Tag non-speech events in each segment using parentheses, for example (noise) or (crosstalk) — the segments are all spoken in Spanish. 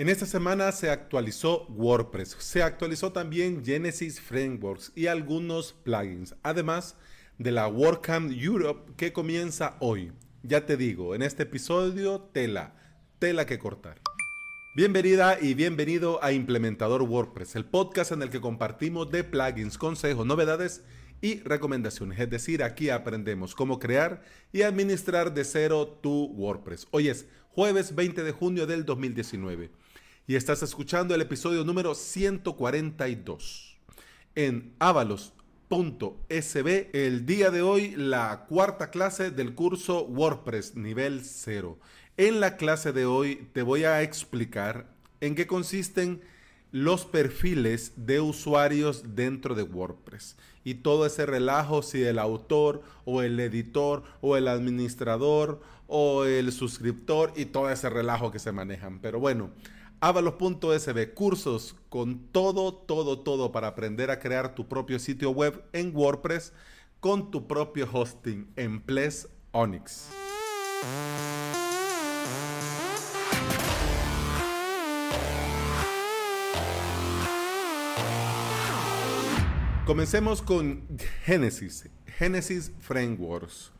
En esta semana se actualizó WordPress, se actualizó también Genesis Frameworks y algunos plugins, además de la WordCamp Europe que comienza hoy. Ya te digo, en este episodio tela, tela que cortar. Bienvenida y bienvenido a Implementador WordPress, el podcast en el que compartimos de plugins, consejos, novedades y recomendaciones. Es decir, aquí aprendemos cómo crear y administrar de cero tu WordPress. Hoy es jueves 20 de junio del 2019 y estás escuchando el episodio número 142 en avalos.sb. El día de hoy, la cuarta clase del curso WordPress nivel 0. En la clase de hoy te voy a explicar en qué consisten los perfiles de usuarios dentro de WordPress y todo ese relajo si el autor o el editor o el administrador o el suscriptor y todo ese relajo que se manejan. Pero bueno, Avalos.sb, cursos con todo, todo, todo para aprender a crear tu propio sitio web en WordPress con tu propio hosting en Ples Onyx. Comencemos con Genesis, Genesis Frameworks.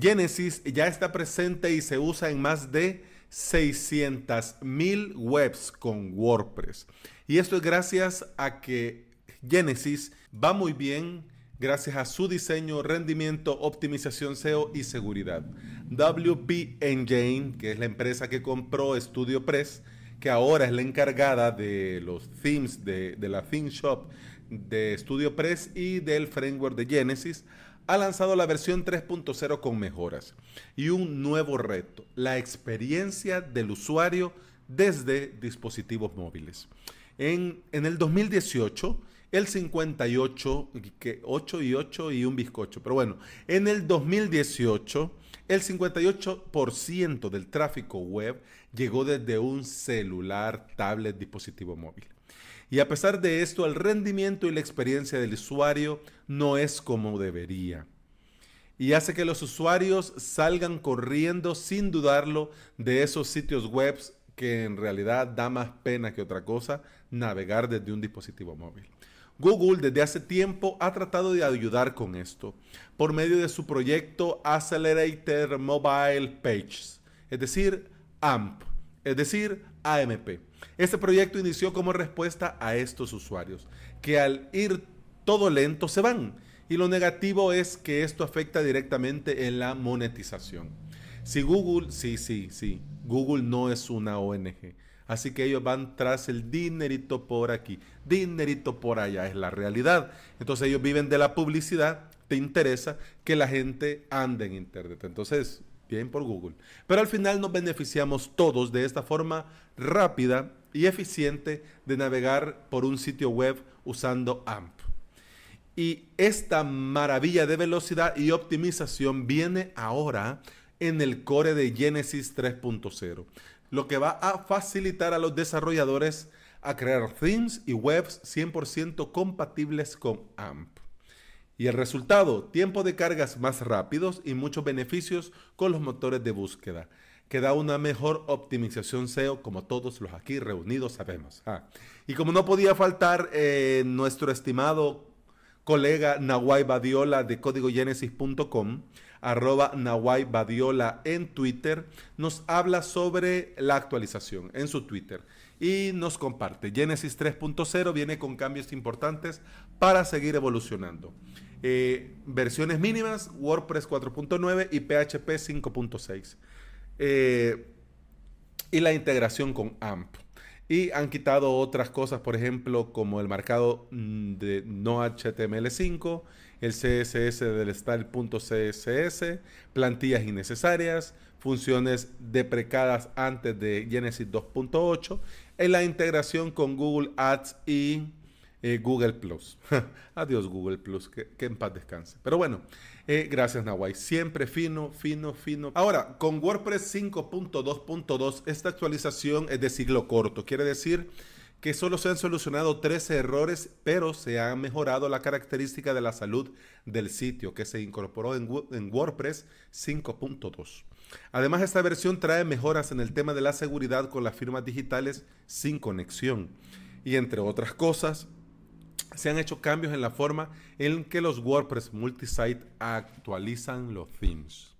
Genesis ya está presente y se usa en más de 600.000 webs con WordPress. Y esto es gracias a que Genesis va muy bien gracias a su diseño, rendimiento, optimización SEO y seguridad. WP Engine, que es la empresa que compró StudioPress, que ahora es la encargada de los themes, de, la theme shop de StudioPress y del framework de Genesis, ha lanzado la versión 3.0 con mejoras y un nuevo reto, la experiencia del usuario desde dispositivos móviles. En, el 2018, el 58, que y y un bizcocho, pero bueno, en el 2018, el 58% del tráfico web llegó desde un celular, tablet, dispositivo móvil. Y a pesar de esto, el rendimiento y la experiencia del usuario no es como debería. Y hace que los usuarios salgan corriendo sin dudarlo de esos sitios web que en realidad da más pena que otra cosa navegar desde un dispositivo móvil. Google desde hace tiempo ha tratado de ayudar con esto por medio de su proyecto Accelerator Mobile Pages, es decir, AMP, es decir, AMP este proyecto inició como respuesta a estos usuarios, que al ir todo lento se van. Y lo negativo es que esto afecta directamente en la monetización. Si Google, sí, sí, sí, Google no es una ONG. Así que ellos van tras el dinerito por aquí, dinerito por allá, es la realidad. Entonces ellos viven de la publicidad, te interesa que la gente ande en Internet. Entonces, bien por Google. Pero al final nos beneficiamos todos de esta forma rápida y eficiente de navegar por un sitio web usando AMP. Y esta maravilla de velocidad y optimización viene ahora en el core de Genesis 3.0, lo que va a facilitar a los desarrolladores a crear themes y webs 100% compatibles con AMP. Y el resultado, tiempo de cargas más rápidos y muchos beneficios con los motores de búsqueda, que da una mejor optimización SEO como todos los aquí reunidos sabemos. Ah, y como no podía faltar eh, nuestro estimado colega Nahuay Badiola de códigogenesis.com, arroba Badiola en Twitter, nos habla sobre la actualización en su Twitter y nos comparte. Genesis 3.0 viene con cambios importantes para seguir evolucionando. Eh, versiones mínimas, WordPress 4.9 y PHP 5.6. Eh, y la integración con AMP. Y han quitado otras cosas, por ejemplo, como el marcado mm, de no HTML5, el CSS del style.css, plantillas innecesarias, funciones deprecadas antes de Genesis 2.8 en la integración con Google Ads y eh, Google Plus. (laughs) Adiós Google Plus, que, que en paz descanse. Pero bueno, eh, gracias, Nahuay. Siempre fino, fino, fino. Ahora, con WordPress 5.2.2, esta actualización es de siglo corto. Quiere decir que solo se han solucionado 13 errores, pero se ha mejorado la característica de la salud del sitio que se incorporó en WordPress 5.2. Además, esta versión trae mejoras en el tema de la seguridad con las firmas digitales sin conexión. Y entre otras cosas, se han hecho cambios en la forma en que los WordPress multisite actualizan los themes.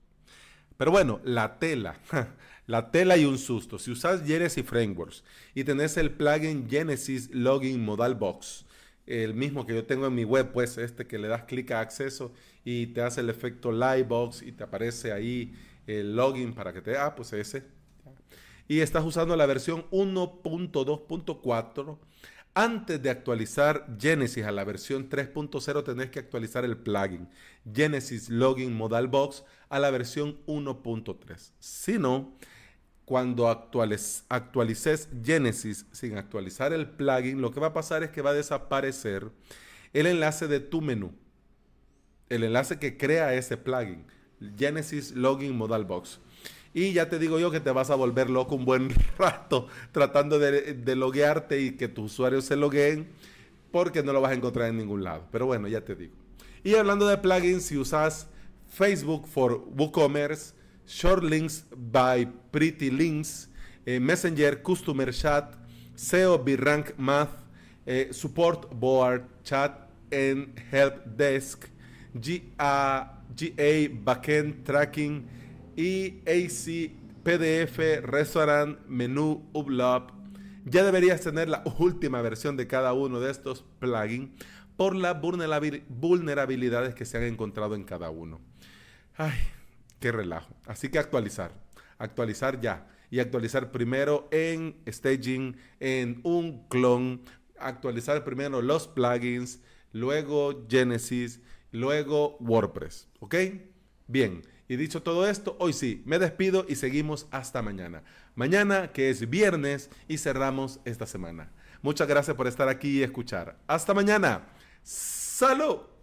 Pero bueno, la tela, (laughs) la tela y un susto. Si usas y Frameworks y tenés el plugin Genesis Login Modal Box, el mismo que yo tengo en mi web, pues este que le das clic a acceso y te hace el efecto Livebox y te aparece ahí el login para que te... Ah, pues ese. Y estás usando la versión 1.2.4 antes de actualizar Genesis a la versión 3.0 tenés que actualizar el plugin Genesis Login Modal Box a la versión 1.3. Si no, cuando actualices Genesis sin actualizar el plugin, lo que va a pasar es que va a desaparecer el enlace de tu menú, el enlace que crea ese plugin, Genesis Login Modal Box. Y ya te digo yo que te vas a volver loco un buen (laughs) rato tratando de, loguearte y que tus usuarios se logueen porque no lo vas a encontrar en ningún lado. Pero bueno, ya te digo. Y hablando de plugins, si usas Facebook for WooCommerce, Short Links by Pretty Links, eh, Messenger, Customer Chat, SEO B-Rank Math, eh, Support Board, Chat and Help Desk, GA Backend Tracking, y AC PDF Restaurant Menú Ublop. Ya deberías tener la última versión de cada uno de estos plugins por las vulnerabilidades que se han encontrado en cada uno. Ay, qué relajo. Así que actualizar, actualizar ya. Y actualizar primero en staging, en un clon, actualizar primero los plugins, luego Genesis, luego WordPress. ¿Ok? Bien. Y dicho todo esto, hoy sí, me despido y seguimos hasta mañana. Mañana que es viernes y cerramos esta semana. Muchas gracias por estar aquí y escuchar. Hasta mañana. Salud.